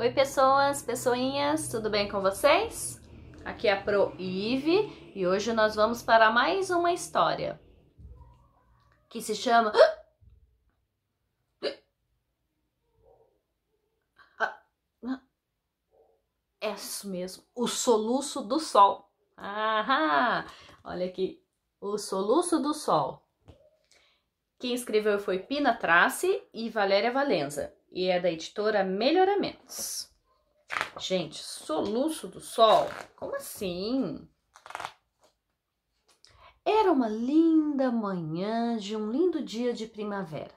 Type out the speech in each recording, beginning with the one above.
Oi, pessoas, pessoinhas, tudo bem com vocês? Aqui é a Pro Ive e hoje nós vamos para mais uma história que se chama É isso mesmo, o soluço do sol. Aham! Olha aqui, o soluço do sol. Quem escreveu foi Pina Trace e Valéria Valenza e é da editora Melhoramentos. Gente, soluço do sol? Como assim? Era uma linda manhã de um lindo dia de primavera.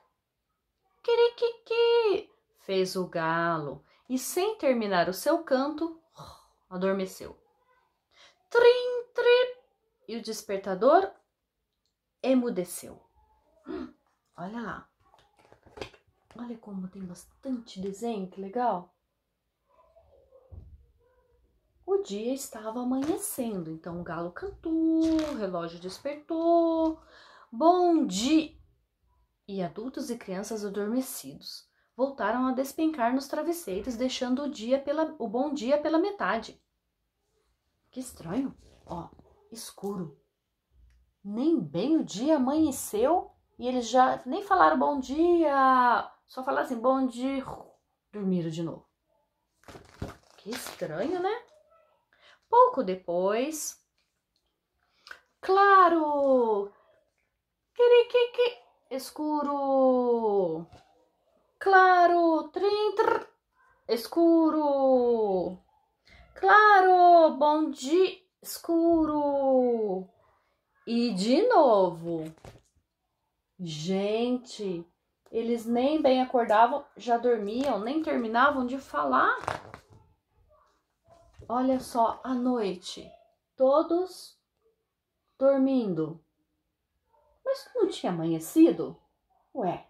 Kirikiki! fez o galo e, sem terminar o seu canto, adormeceu. Trim, trim! E o despertador emudeceu. Olha lá. Olha como tem bastante desenho, que legal. O dia estava amanhecendo, então o galo cantou, o relógio despertou. Bom dia! E adultos e crianças adormecidos voltaram a despencar nos travesseiros, deixando o dia pela, o bom dia pela metade. Que estranho, ó, escuro. Nem bem o dia amanheceu e eles já nem falaram bom dia. Só falar assim, bom dia, dormiram de novo. Que estranho, né? Pouco depois, claro, quiriquiqui, escuro, claro, trintr, escuro, claro, bom dia, escuro. E de novo. Gente, eles nem bem acordavam, já dormiam, nem terminavam de falar. Olha só, à noite, todos dormindo. Mas não tinha amanhecido? Ué,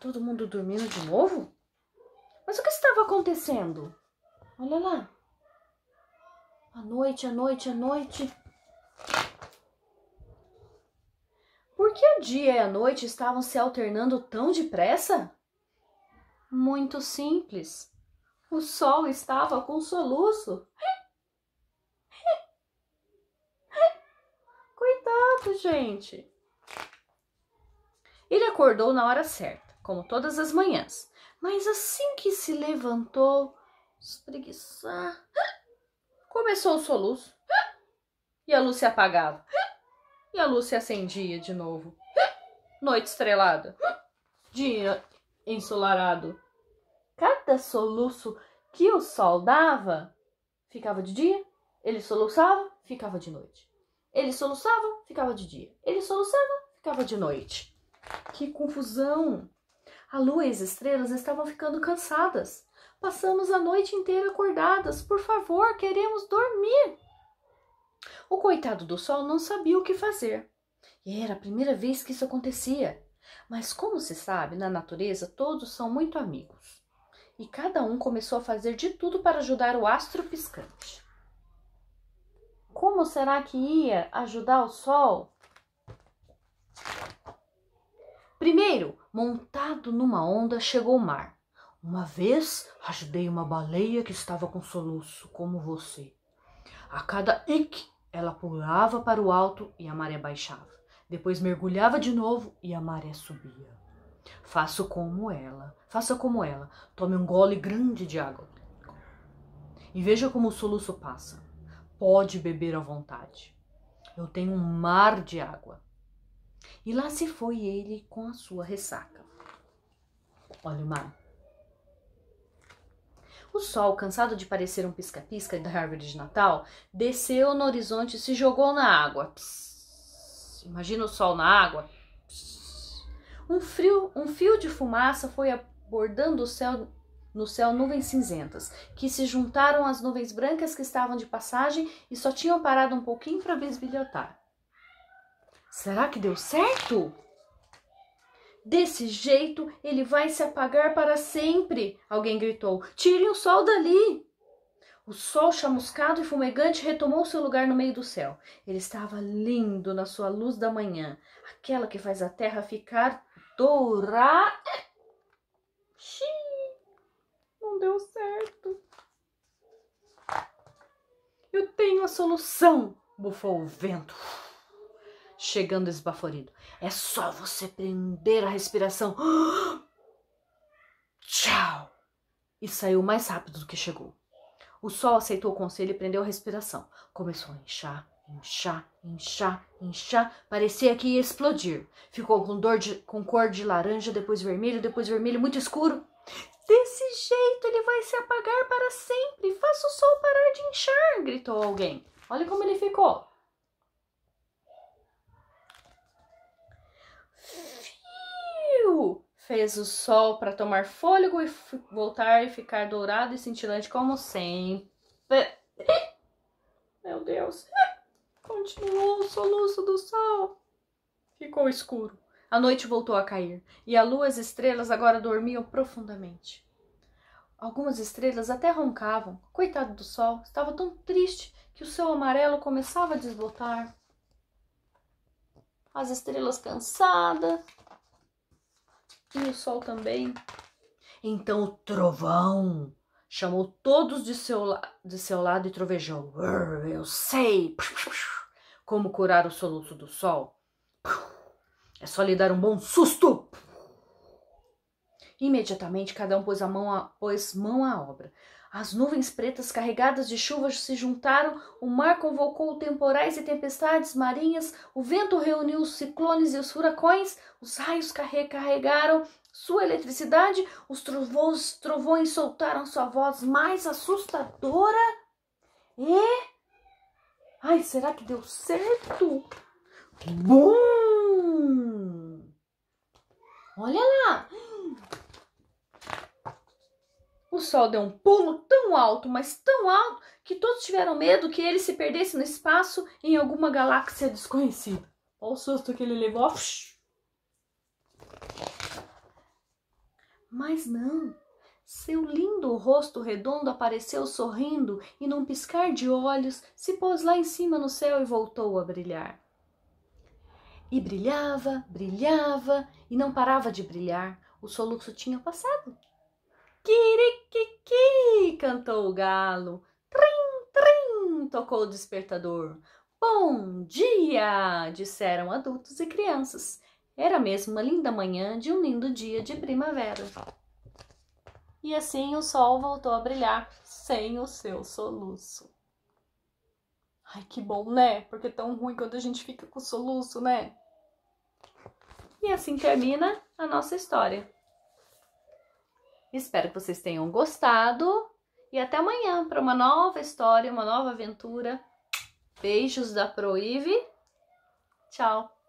todo mundo dormindo de novo? Mas o que estava acontecendo? Olha lá. À noite, à noite, à noite. por que o dia e a noite estavam se alternando tão depressa? Muito simples. O sol estava com soluço. Coitado, gente. Ele acordou na hora certa, como todas as manhãs, mas assim que se levantou, espreguiçar, começou o soluço e a luz se apagava e a luz se acendia de novo. Noite estrelada. Dia ensolarado. Cada soluço que o sol dava ficava de dia, ele soluçava, ficava de noite. Ele soluçava, ficava de dia. Ele soluçava, ficava de noite. Que confusão! A lua e as estrelas estavam ficando cansadas. Passamos a noite inteira acordadas. Por favor, queremos dormir! O coitado do sol não sabia o que fazer. E era a primeira vez que isso acontecia. Mas, como se sabe, na natureza todos são muito amigos. E cada um começou a fazer de tudo para ajudar o astro piscante. Como será que ia ajudar o sol? Primeiro, montado numa onda, chegou o mar. Uma vez ajudei uma baleia que estava com soluço, como você. A cada ic ela pulava para o alto e a maré baixava. Depois mergulhava de novo e a maré subia. Faça como ela, faça como ela. Tome um gole grande de água. E veja como o soluço passa. Pode beber à vontade. Eu tenho um mar de água. E lá se foi ele com a sua ressaca. Olha o mar. O sol, cansado de parecer um pisca-pisca da árvore de Natal, desceu no horizonte e se jogou na água. Psss. Imagina o sol na água. Psss. Um, frio, um fio de fumaça foi abordando o céu no céu nuvens cinzentas, que se juntaram às nuvens brancas que estavam de passagem e só tinham parado um pouquinho para bisbilhotar. Será que deu certo? Desse jeito ele vai se apagar para sempre, alguém gritou. Tire o sol dali! O sol chamuscado e fumegante retomou seu lugar no meio do céu. Ele estava lindo na sua luz da manhã, aquela que faz a terra ficar dourada. Xiii, não deu certo. Eu tenho a solução, bufou o vento chegando esbaforido. É só você prender a respiração. Tchau! E saiu mais rápido do que chegou. O sol aceitou o conselho e prendeu a respiração. Começou a inchar, inchar, inchar, inchar. Parecia que ia explodir. Ficou com, dor de, com cor de laranja, depois vermelho, depois vermelho muito escuro. Desse jeito ele vai se apagar para sempre. Faça o sol parar de inchar, gritou alguém. Olha como ele ficou. fez o sol para tomar fôlego e voltar e ficar dourado e cintilante como sempre. Meu Deus. Continuou o soluço do sol. Ficou escuro. A noite voltou a cair e a lua e as estrelas agora dormiam profundamente. Algumas estrelas até roncavam. Coitado do sol, estava tão triste que o seu amarelo começava a desbotar. As estrelas cansadas e o sol também. Então o trovão chamou todos de seu, de seu lado e trovejou. Eu sei como curar o soluço do sol. É só lhe dar um bom susto. Imediatamente cada um pôs, a mão a, pôs mão à obra. As nuvens pretas carregadas de chuvas se juntaram, o mar convocou temporais e tempestades marinhas, o vento reuniu os ciclones e os furacões, os raios carregaram sua eletricidade, os trovões, trovões soltaram sua voz mais assustadora. E. Ai, será que deu certo? Bum! Olha pessoal deu um pulo tão alto, mas tão alto, que todos tiveram medo que ele se perdesse no espaço em alguma galáxia desconhecida. Olha o susto que ele levou. Mas não. Seu lindo rosto redondo apareceu sorrindo e, num piscar de olhos, se pôs lá em cima no céu e voltou a brilhar. E brilhava, brilhava e não parava de brilhar. O soluço tinha passado. Kirikiki, cantou o galo. Trim, trim, tocou o despertador. Bom dia, disseram adultos e crianças. Era mesmo uma linda manhã de um lindo dia de primavera. E assim o sol voltou a brilhar sem o seu soluço. Ai, que bom, né? Porque é tão ruim quando a gente fica com soluço, né? E assim termina a nossa história. Espero que vocês tenham gostado e até amanhã para uma nova história, uma nova aventura. Beijos da Proíbe. Tchau.